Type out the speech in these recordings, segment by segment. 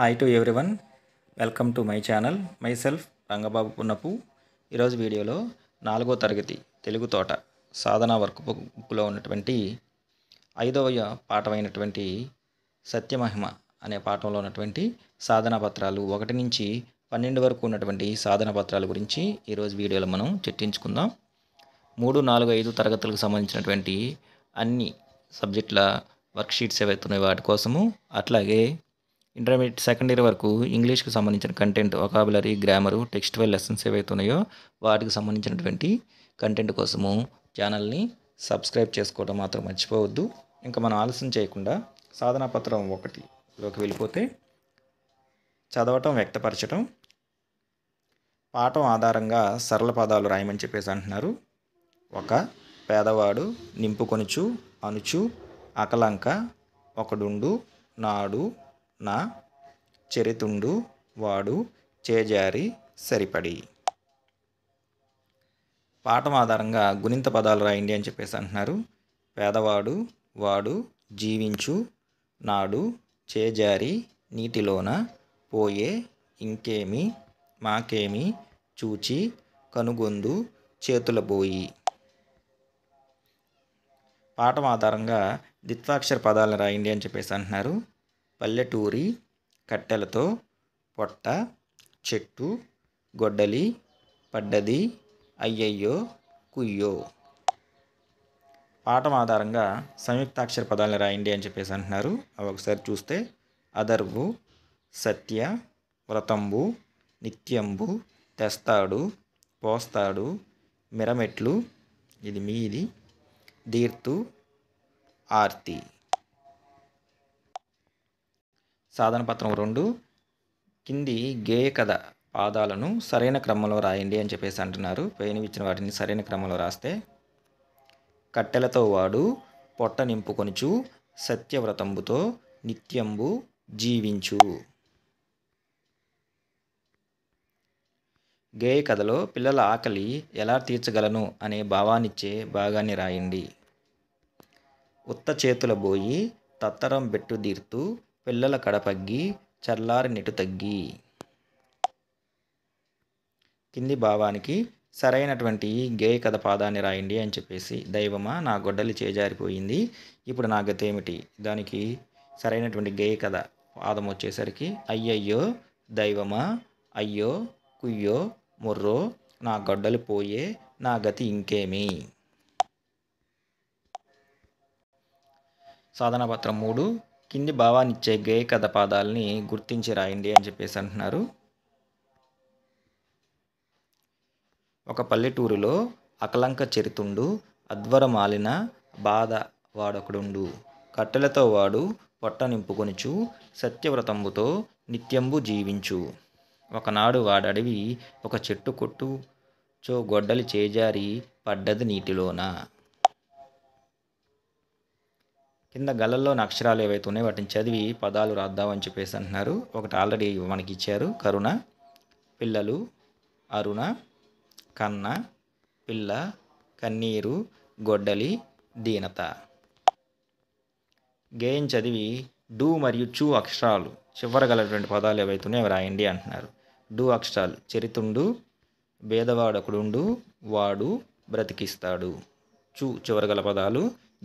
hi to everyone welcome to my channel myself Rangababu Punnapu ఈరోజు వీడియోలో నాలుగో తరగతి తెలుగు తోట సాధన వర్క్ బుక్లో ఉన్నటువంటి ఐదవ పాఠమైనటువంటి సత్యమహిమ అనే పాఠంలో ఉన్నటువంటి సాధన పత్రాలు ఒకటి నుంచి పన్నెండు వరకు ఉన్నటువంటి సాధన పత్రాల గురించి ఈరోజు వీడియోలో మనం చర్చించుకుందాం మూడు నాలుగు ఐదు తరగతులకు సంబంధించినటువంటి అన్ని సబ్జెక్టుల వర్క్షీట్స్ ఏవైతున్నాయి వాటి కోసము అట్లాగే ఇంటర్మీడియట్ సెకండ్ ఇయర్ వరకు ఇంగ్లీష్కి సంబంధించిన content vocabulary grammar text while lessons ఏవైతే ఉన్నాయో వాటికి సంబంధించినటువంటి కంటెంట్ కోసము ఛానల్ని సబ్స్క్రైబ్ చేసుకోవడం మాత్రం మర్చిపోవద్దు ఇంకా మనం ఆలస్యం చేయకుండా సాధనాపత్రం ఒకటిలోకి వెళ్ళిపోతే చదవటం వ్యక్తపరచడం పాఠం ఆధారంగా సరళ పదాలు రాయమని చెప్పేసి అంటున్నారు ఒక పేదవాడు నింపుకొనుచు అనుచు అకలంక ఒకడుండు నాడు నా చెరితుండు వాడు చేజారి సరిపడి పాఠం ఆధారంగా గుణింత పదాలు రాయండి అని చెప్పేసి అంటున్నారు పేదవాడు వాడు జీవించు నాడు చేజారి నీటిలోన పోయే ఇంకేమి మాకేమి చూచి కనుగొందు చేతుల పోయి పాఠం ఆధారంగా ద్విత్వాక్షర పదాలను రాయండి అని చెప్పేసి అంటున్నారు పల్లెటూరి కట్టెలతో పొట్ట చెట్టు గొడ్డలి పడ్డది అయ్యయ్యో కుయ్యో పాఠం ఆధారంగా సంయుక్తాక్షర పదాలను రాయండి అని చెప్పేసి అంటున్నారు అవి ఒకసారి చూస్తే అదర్వు సత్య వ్రతంబు నిత్యంబు తెస్తాడు పోస్తాడు మిరమెట్లు ఇది మీది దీర్తు ఆర్తి సాధనపత్రం రెండు కింది గేయ కథ పాదాలను సరైన క్రమంలో రాయండి అని చెప్పేసి అంటున్నారు పెయిన్ ఇచ్చిన వాటిని సరైన క్రమంలో రాస్తే కట్టెలతో వాడు పొట్ట నింపుకొనుచు సత్యవ్రతంబుతో నిత్యంబు జీవించు గేయ కథలో పిల్లల ఆకలి ఎలా తీర్చగలను అనే భావాన్నిచ్చే భాగాన్ని రాయండి ఉత్త చేతుల బోయి తత్తరం బెట్టు దీర్తూ పిల్లల కడపగ్గి చల్లారి నిటు తగ్గి కింది భావానికి సరైనటువంటి గేయ కథ పాదాన్ని రాయండి అని చెప్పేసి దైవమా నా గొడ్డలి చేజారిపోయింది ఇప్పుడు నా గత ఏమిటి దానికి సరైనటువంటి గేయ కథ పాదం వచ్చేసరికి అయ్యయ్యో దైవమా అయ్యో కుయ్యో ముర్రో నా గొడ్డలు పోయే నా గతి ఇంకేమి సాధనపత్రం మూడు కింది భావానిచ్చే గేయ కథ పాదాలని గుర్తించి రాయండి అని చెప్పేసి అంటున్నారు ఒక పల్లెటూరులో అకలంక చెరితుండు అధ్వరమాలిన బాధ వాడొకడుండు కట్టెలతో వాడు పొట్ట నింపుకొనిచు సత్యవ్రతంబుతో నిత్యంబు జీవించు ఒకనాడు వాడడివి ఒక చెట్టు కొట్టు చో గొడ్డలి చేజారి పడ్డది నీటిలోన కింద గలల్లోని అక్షరాలు ఏవైతే ఉన్నాయో వాటిని చదివి పదాలు రాద్దామని చెప్పేసి అంటున్నారు ఒకటి ఆల్రెడీ మనకి ఇచ్చారు కరుణ పిల్లలు అరుణ కన్న పిల్ల కన్నీరు గొడ్డలి దీనత గేయం చదివి డూ మరియు చూ అక్షరాలు చివర గలటువంటి పదాలు ఏవైతున్నాయో ఉన్నాయో రాయండి అంటున్నారు డూ అక్షరాలు చరితుండు భేదవాడొకడుండు వాడు బ్రతికిస్తాడు చూ చివరగల పదాలు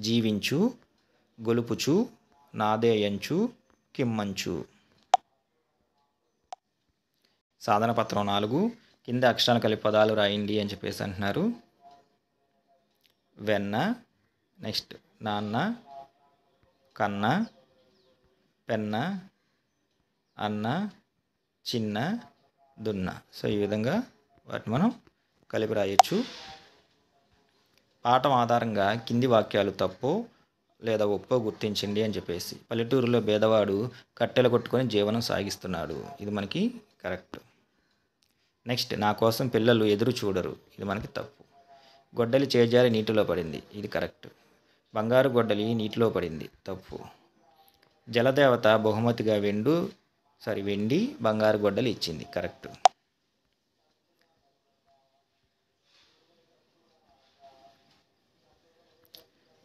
జీవించు గొలుపుచు నాదేయంచు కిమ్మంచు సాధన పత్రం నాలుగు కింద అక్షరాలు కలిపి పదాలు రాయండి అని చెప్పేసి అంటున్నారు వెన్న నెక్స్ట్ నాన్న కన్న పెన్న అన్న చిన్న దున్న సో ఈ విధంగా వాటిని మనం కలిపి రాయొచ్చు పాఠం ఆధారంగా కింది వాక్యాలు తప్పు లేదా ఒప్పో గుర్తించండి అని చెప్పేసి పల్లెటూరులో భేదవాడు కట్టెలు కొట్టుకొని జీవనం సాగిస్తున్నాడు ఇది మనకి కరెక్ట్ నెక్స్ట్ నా కోసం పిల్లలు ఎదురు చూడరు ఇది మనకి తప్పు గొడ్డలి చేజారి నీటిలో పడింది ఇది కరెక్ట్ బంగారు గొడ్డలి నీటిలో పడింది తప్పు జలదేవత బహుమతిగా వెండు సారీ వెండి బంగారు గొడ్డలి ఇచ్చింది కరెక్ట్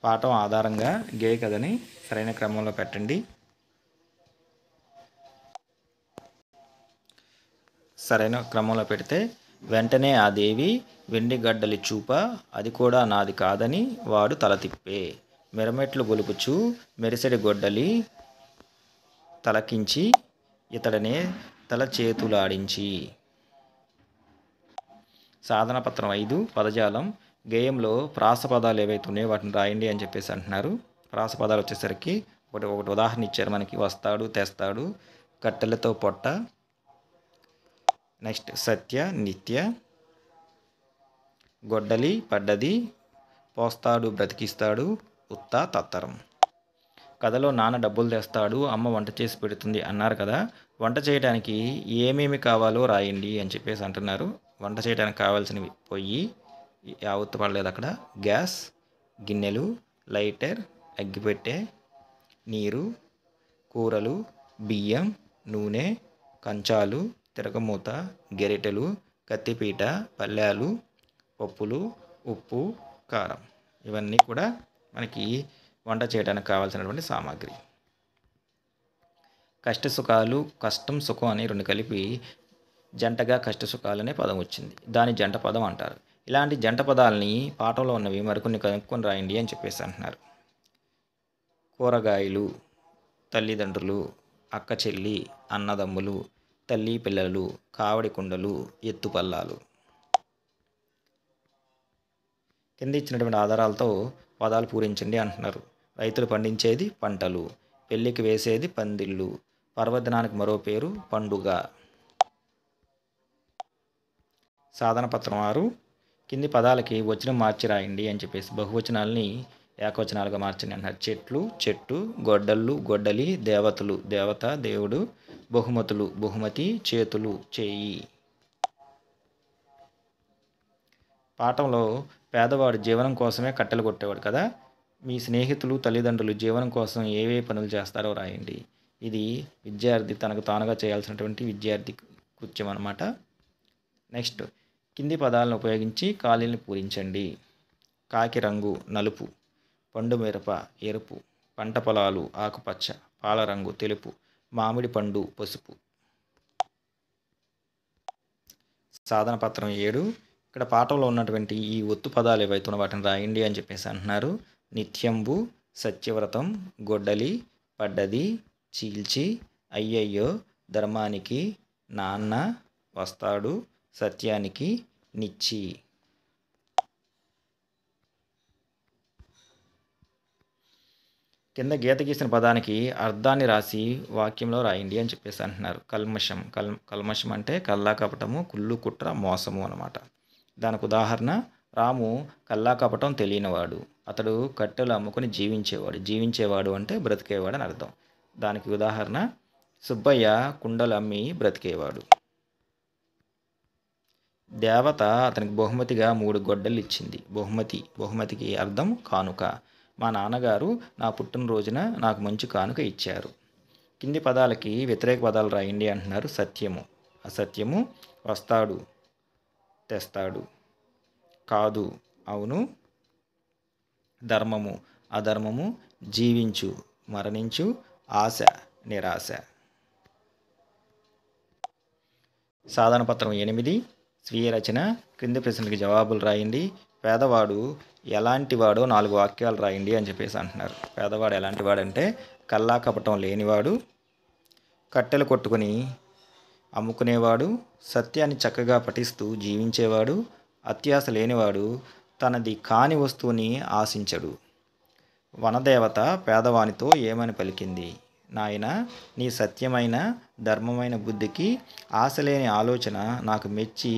పాఠం ఆధారంగా గే కథని సరైన క్రమంలో పెట్టండి సరైన క్రమంలో పెడితే వెంటనే ఆ దేవి వెండి గడ్డలి చూప అది కూడా నాది కాదని వాడు తల తిప్పే మిరమెట్లు గొలుపుచూ మెరిసెడి గొడ్డలి తలకించి ఇతడనే తల చేతులాడించి సాధన పత్రం ఐదు పదజాలం గేయంలో ప్రాసపదాలు ఏవైతే ఉన్నాయో వాటిని రాయండి అని చెప్పేసి అంటున్నారు ప్రాసపదాలు వచ్చేసరికి ఒకటి ఒకటి ఉదాహరణ ఇచ్చారు మనకి వస్తాడు తెస్తాడు కట్టెలతో పొట్ట నెక్స్ట్ సత్య నిత్య గొడ్డలి పడ్డది పోస్తాడు బ్రతికిస్తాడు ఉత్తా తత్తరం కథలో నాన్న డబ్బులు తెస్తాడు అమ్మ వంట చేసి పెడుతుంది అన్నారు కదా వంట చేయడానికి ఏమేమి కావాలో రాయండి అని చెప్పేసి అంటున్నారు వంట చేయడానికి కావాల్సినవి పొయ్యి యావత్తు పడలేదు అక్కడ గ్యాస్ గిన్నెలు లైటర్ అగ్గిపెట్టె నీరు కూరలు బియ్యం నూనె కంచాలు తిరగమూత గెరిటెలు కత్తిపీట పల్లెలు పప్పులు ఉప్పు కారం ఇవన్నీ కూడా మనకి వంట చేయడానికి కావాల్సినటువంటి సామాగ్రి కష్ట సుఖాలు కష్టం సుఖం అని రెండు కలిపి జంటగా కష్ట సుఖాలనే పదం వచ్చింది దాని జంట పదం అంటారు ఇలాంటి జంట పదాలని పాఠంలో ఉన్నవి మరికొన్ని కనుక్కొని రాయండి అని చెప్పేసి అంటున్నారు కూరగాయలు తల్లిదండ్రులు అక్క చెల్లి అన్నదమ్ములు తల్లి పిల్లలు కావడి కుండలు ఎత్తుపల్లాలు కింద ఇచ్చినటువంటి ఆధారాలతో పదాలు పూరించండి అంటున్నారు రైతులు పండించేది పంటలు పెళ్ళికి వేసేది పందిళ్ళు పర్వదినానికి మరో పేరు పండుగ సాధన పత్రం వారు కింది పదాలకి వచనం మార్చి రాయండి అని చెప్పేసి బహువచనాలని ఏకవచనాలుగా మార్చండి అన్నారు చెట్లు చెట్టు గొడ్డళ్ళు గొడ్డలి దేవతలు దేవత దేవుడు బహుమతులు బహుమతి చేతులు చేయి పాఠంలో పేదవాడు జీవనం కోసమే కట్టెలు కొట్టేవాడు కదా మీ స్నేహితులు తల్లిదండ్రులు జీవనం కోసం ఏవే పనులు చేస్తారో రాయండి ఇది విద్యార్థి తనకు తానుగా చేయాల్సినటువంటి విద్యార్థి కృత్యం అనమాట నెక్స్ట్ కింది పదాలను ఉపయోగించి ఖాళీని పూరించండి కాకి రంగు నలుపు పండు మిరప ఎరుపు పంట పొలాలు ఆకుపచ్చ పాల రంగు తెలుపు మామిడి పండు పసుపు సాధన పత్రం ఏడు ఇక్కడ పాఠంలో ఉన్నటువంటి ఈ ఒత్తు పదాలు ఏవైతే వాటిని రాయండి అని చెప్పేసి అంటున్నారు నిత్యంబు సత్యవ్రతం గొడ్డలి పడ్డది చీల్చి అయ్యయ్యో ధర్మానికి నాన్న వస్తాడు సత్యానికి నిచ్చి కింద గీత గీసిన పదానికి అర్థాన్ని రాసి వాక్యంలో రాయండి అని చెప్పేసి అంటున్నారు కల్మషం కల్ కల్మషం అంటే కల్లా కపటము కుళ్ళు కుట్ర మోసము అనమాట దానికి ఉదాహరణ రాము కల్లా కపటం తెలియనివాడు అతడు కట్టెలు అమ్ముకొని జీవించేవాడు జీవించేవాడు అంటే బ్రతికేవాడు అని అర్థం దానికి ఉదాహరణ సుబ్బయ్య కుండలు అమ్మి బ్రతికేవాడు దేవత అతనికి బహుమతిగా మూడు గొడ్డలు ఇచ్చింది బహుమతి బహుమతికి అర్థం కానుక మా నాన్నగారు నా పుట్టినరోజున నాకు మంచి కానుక ఇచ్చారు కింది పదాలకి వ్యతిరేక పదాలు రాయండి అంటున్నారు సత్యము అసత్యము వస్తాడు తెస్తాడు కాదు అవును ధర్మము అధర్మము జీవించు మరణించు ఆశ నిరాశ సాధన పత్రం ఎనిమిది స్వీయ రచన క్రింది ప్రశ్నలకు జవాబులు రాయండి పేదవాడు ఎలాంటి వాడో నాలుగు వాక్యాలు రాయండి అని చెప్పేసి అంటున్నారు పేదవాడు ఎలాంటి వాడంటే కల్లా కపటం లేనివాడు కట్టెలు కొట్టుకుని అమ్ముకునేవాడు సత్యాన్ని చక్కగా పఠిస్తూ జీవించేవాడు అత్యాస లేనివాడు తనది కాని వస్తువుని ఆశించడు వనదేవత పేదవానితో ఏమని పలికింది నాయన నీ సత్యమైన ధర్మమైన బుద్ధికి ఆశలేని ఆలోచన నాకు మెచ్చి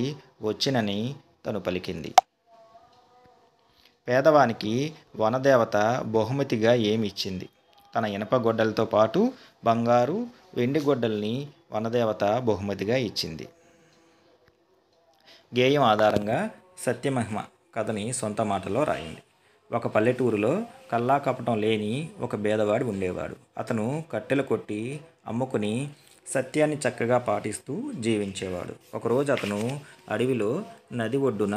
వచ్చినని తను పలికింది పేదవానికి వనదేవత బహుమతిగా ఏమి ఇచ్చింది తన ఇనపగొడ్డలతో పాటు బంగారు వెండి గొడ్డల్ని వనదేవత బహుమతిగా ఇచ్చింది గేయం ఆధారంగా సత్యమహిమ కథని సొంత మాటలో రాయింది ఒక పల్లెటూరులో కల్లా కపటం లేని ఒక బేదవాడు ఉండేవాడు అతను కట్టెలు కొట్టి అమ్ముకుని సత్యాన్ని చక్కగా పాటిస్తూ జీవించేవాడు ఒకరోజు అతను అడవిలో నది ఒడ్డున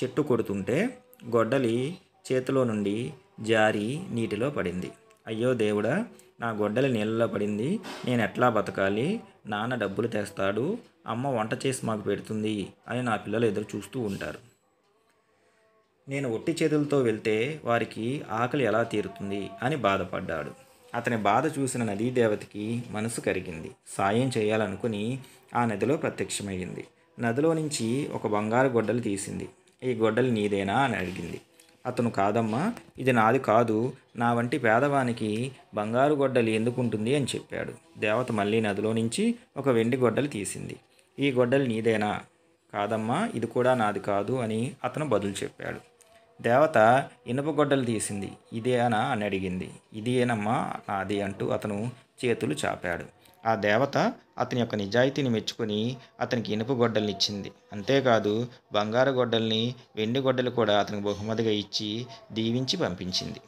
చెట్టు కొడుతుంటే గొడ్డలి చేతిలో నుండి జారి నీటిలో పడింది అయ్యో దేవుడా నా గొడ్డలి నీళ్ళలో పడింది నేను ఎట్లా బతకాలి నాన్న డబ్బులు తెస్తాడు అమ్మ వంట చేసి మాకు పెడుతుంది అని నా పిల్లలు ఎదురు చూస్తూ ఉంటారు నేను ఒట్టి చేతులతో వెళ్తే వారికి ఆకలి ఎలా తీరుతుంది అని బాధపడ్డాడు అతని బాధ చూసిన నదీ దేవతకి మనసు కరిగింది సాయం చేయాలనుకుని ఆ నదిలో ప్రత్యక్షమయ్యింది నదిలో నుంచి ఒక బంగారు గొడ్డలు తీసింది ఈ గొడ్డలు నీదేనా అని అడిగింది అతను కాదమ్మా ఇది నాది కాదు నా వంటి పేదవానికి బంగారు గొడ్డలు ఎందుకుంటుంది అని చెప్పాడు దేవత మళ్ళీ నదిలో నుంచి ఒక వెండి గొడ్డలు తీసింది ఈ గొడ్డలి నీదేనా కాదమ్మా ఇది కూడా నాది కాదు అని అతను బదులు చెప్పాడు దేవత ఇనుపగొడ్డలు తీసింది ఇదేనా అని అడిగింది ఇదేనమ్మా నాది అంటూ అతను చేతులు చాపాడు ఆ దేవత అతని యొక్క నిజాయితీని మెచ్చుకొని అతనికి ఇనుప గొడ్డల్ని ఇచ్చింది అంతేకాదు బంగారు గొడ్డల్ని వెండి గొడ్డలు కూడా అతనికి బహుమతిగా ఇచ్చి దీవించి పంపించింది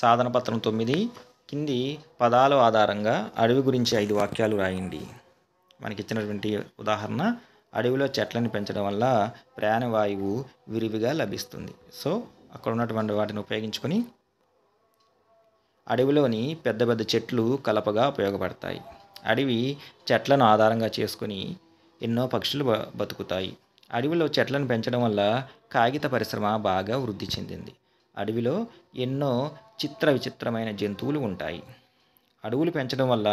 సాధన పత్రం తొమ్మిది కింది పదాల ఆధారంగా అడవి గురించి ఐదు వాక్యాలు రాయండి మనకిచ్చినటువంటి ఉదాహరణ అడవిలో చెట్లను పెంచడం వల్ల ప్రాణవాయువు విరివిగా లభిస్తుంది సో అక్కడ ఉన్నటువంటి వాటిని ఉపయోగించుకొని అడవిలోని పెద్ద పెద్ద చెట్లు కలపగా ఉపయోగపడతాయి అడవి చెట్లను ఆధారంగా చేసుకుని ఎన్నో పక్షులు బతుకుతాయి అడవిలో చెట్లను పెంచడం వల్ల కాగిత పరిశ్రమ బాగా వృద్ధి చెందింది అడవిలో ఎన్నో చిత్ర విచిత్రమైన జంతువులు ఉంటాయి అడవులు పెంచడం వల్ల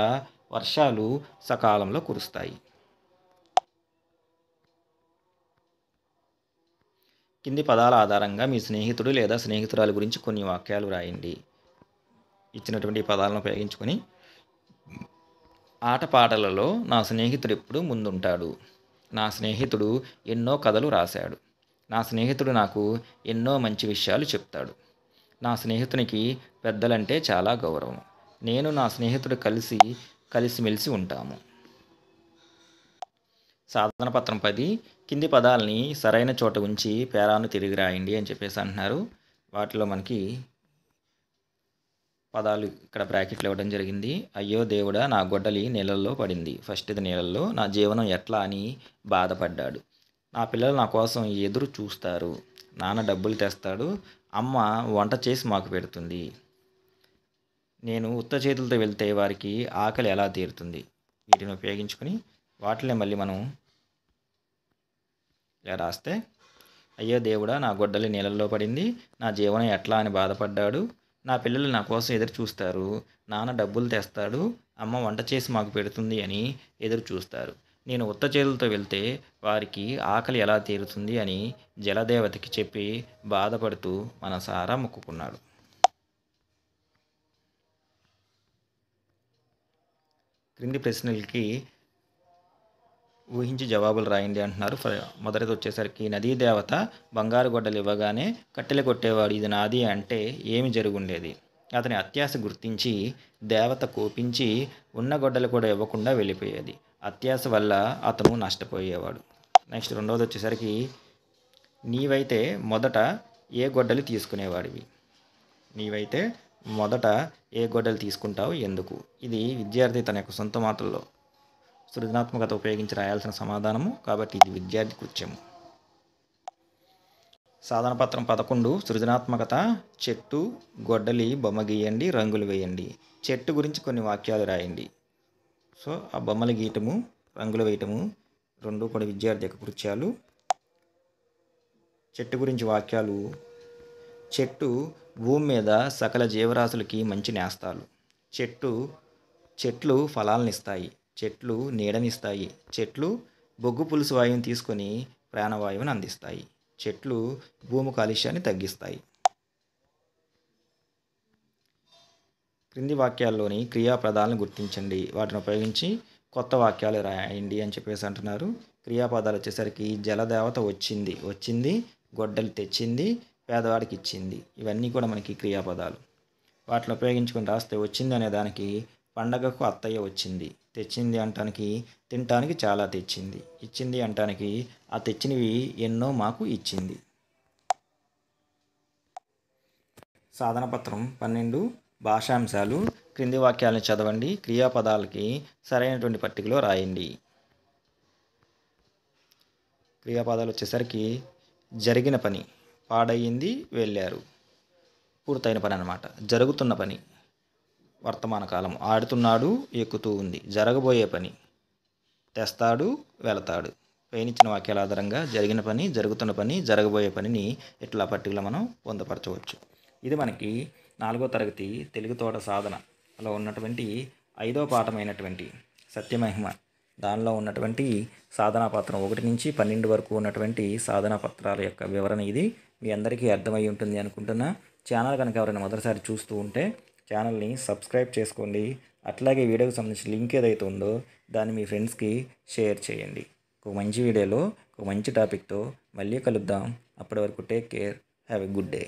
వర్షాలు సకాలంలో కురుస్తాయి కింది పదాల ఆధారంగా మీ స్నేహితుడు లేదా స్నేహితురాలు గురించి కొన్ని వాక్యాలు రాయండి ఇచ్చినటువంటి పదాలను ఉపయోగించుకొని ఆటపాటలలో నా స్నేహితుడు ఎప్పుడు ముందుంటాడు నా స్నేహితుడు ఎన్నో కథలు రాశాడు నా స్నేహితుడు నాకు ఎన్నో మంచి విషయాలు చెప్తాడు నా స్నేహితునికి పెద్దలంటే చాలా గౌరవం నేను నా స్నేహితుడు కలిసి కలిసిమెలిసి ఉంటాము సాధన పత్రం పది కింది పదాలని సరైన చోట ఉంచి పేరాను తిరిగి రాయండి అని చెప్పేసి అంటున్నారు వాటిలో మనకి పదాలు ఇక్కడ బ్రాకెట్లు ఇవ్వడం జరిగింది అయ్యో దేవుడా నా గొడ్డలి నీళ్ళల్లో పడింది ఫస్ట్ ఇది నీళ్ళల్లో నా జీవనం ఎట్లా అని బాధపడ్డాడు నా పిల్లలు నా కోసం ఎదురు చూస్తారు నాన్న డబ్బులు తెస్తాడు అమ్మ వంట చేసి మాకు పెడుతుంది నేను ఉత్త చేతులతో వెళ్తే వారికి ఆకలి ఎలా తీరుతుంది వీటిని ఉపయోగించుకుని వాటిని మళ్ళీ మనం ఇలా రాస్తే అయ్యో దేవుడా నా గొడ్డలి నీళ్ళల్లో పడింది నా జీవనం ఎట్లా అని బాధపడ్డాడు నా పిల్లలు నా కోసం ఎదురు చూస్తారు నాన్న డబ్బులు తెస్తాడు అమ్మ వంట చేసి మాకు పెడుతుంది అని ఎదురు చూస్తారు నేను ఉత్త చేతులతో వెళ్తే వారికి ఆకలి ఎలా తీరుతుంది అని జలదేవతకి చెప్పి బాధపడుతూ మన సారా మొక్కుకున్నాడు క్రింది ప్రశ్నలకి ఊహించి జవాబులు రాయండి అంటున్నారు మొదటిది వచ్చేసరికి నదీ దేవత బంగారు గొడ్డలు ఇవ్వగానే కట్టెలు కొట్టేవాడు ఇది నాది అంటే ఏమి జరుగుండేది అతని అత్యాశ గుర్తించి దేవత కోపించి ఉన్న గొడ్డలు కూడా ఇవ్వకుండా వెళ్ళిపోయేది అత్యాశ వల్ల అతను నష్టపోయేవాడు నెక్స్ట్ రెండవది వచ్చేసరికి నీవైతే మొదట ఏ గొడ్డలు తీసుకునేవాడివి నీవైతే మొదట ఏ గొడ్డలు తీసుకుంటావు ఎందుకు ఇది విద్యార్థి తన యొక్క సొంత మాటల్లో సృజనాత్మకత ఉపయోగించి రాయాల్సిన సమాధానము కాబట్టి ఇది విద్యార్థి కృత్యము సాధన పత్రం పదకొండు సృజనాత్మకత చెట్టు గొడ్డలి బొమ్మ గీయండి రంగులు వేయండి చెట్టు గురించి కొన్ని వాక్యాలు రాయండి సో ఆ బొమ్మలు గీయటము రంగులు వేయటము రెండు కొన్ని విద్యార్థి యొక్క కృత్యాలు చెట్టు గురించి వాక్యాలు చెట్టు భూమి మీద సకల జీవరాశులకి మంచి నేస్తాలు చెట్టు చెట్లు ఫలాలను ఇస్తాయి చెట్లు నీడనిస్తాయి చెట్లు బొగ్గు పులుసు వాయువుని తీసుకొని ప్రాణవాయువుని అందిస్తాయి చెట్లు భూమి కాలుష్యాన్ని తగ్గిస్తాయి క్రింది వాక్యాల్లోని క్రియాపదాలను గుర్తించండి వాటిని ఉపయోగించి కొత్త వాక్యాలు రాయండి అని చెప్పేసి అంటున్నారు క్రియాపదాలు వచ్చేసరికి జలదేవత వచ్చింది వచ్చింది గొడ్డలు తెచ్చింది పేదవాడికి ఇచ్చింది ఇవన్నీ కూడా మనకి క్రియాపదాలు వాటిని ఉపయోగించుకొని రాస్తే వచ్చింది అనే దానికి పండగకు అత్తయ్య వచ్చింది తెచ్చింది అంటానికి తినటానికి చాలా తెచ్చింది ఇచ్చింది అంటానికి ఆ తెచ్చినవి ఎన్నో మాకు ఇచ్చింది సాధనపత్రం పన్నెండు భాషాంశాలు క్రింది వాక్యాలను చదవండి క్రియాపదాలకి సరైనటువంటి పట్టికలో రాయండి క్రియాపదాలు వచ్చేసరికి జరిగిన పని పాడయ్యింది వెళ్ళారు పూర్తయిన పని అనమాట జరుగుతున్న పని వర్తమాన కాలం ఆడుతున్నాడు ఎక్కుతూ ఉంది జరగబోయే పని తెస్తాడు వెళతాడు పైనిచ్చిన వాక్యాల ఆధారంగా జరిగిన పని జరుగుతున్న పని జరగబోయే పనిని ఇట్లా పట్టికలో మనం పొందపరచవచ్చు ఇది మనకి నాలుగో తరగతి తెలుగు తోట సాధనలో ఉన్నటువంటి ఐదో పాఠమైనటువంటి సత్యమహిమ దానిలో ఉన్నటువంటి సాధనా పత్రం ఒకటి నుంచి పన్నెండు వరకు ఉన్నటువంటి సాధనా పత్రాల యొక్క వివరణ ఇది మీ అందరికీ అర్థమై ఉంటుంది అనుకుంటున్నా ఛానల్ కనుక ఎవరైనా మొదటిసారి చూస్తూ ఉంటే ఛానల్ని సబ్స్క్రైబ్ చేసుకోండి అట్లాగే వీడియోకి సంబంధించిన లింక్ ఏదైతే ఉందో దాన్ని మీ ఫ్రెండ్స్కి షేర్ చేయండి ఒక మంచి వీడియోలో ఒక మంచి టాపిక్తో మళ్ళీ కలుద్దాం అప్పటి వరకు take care have a good day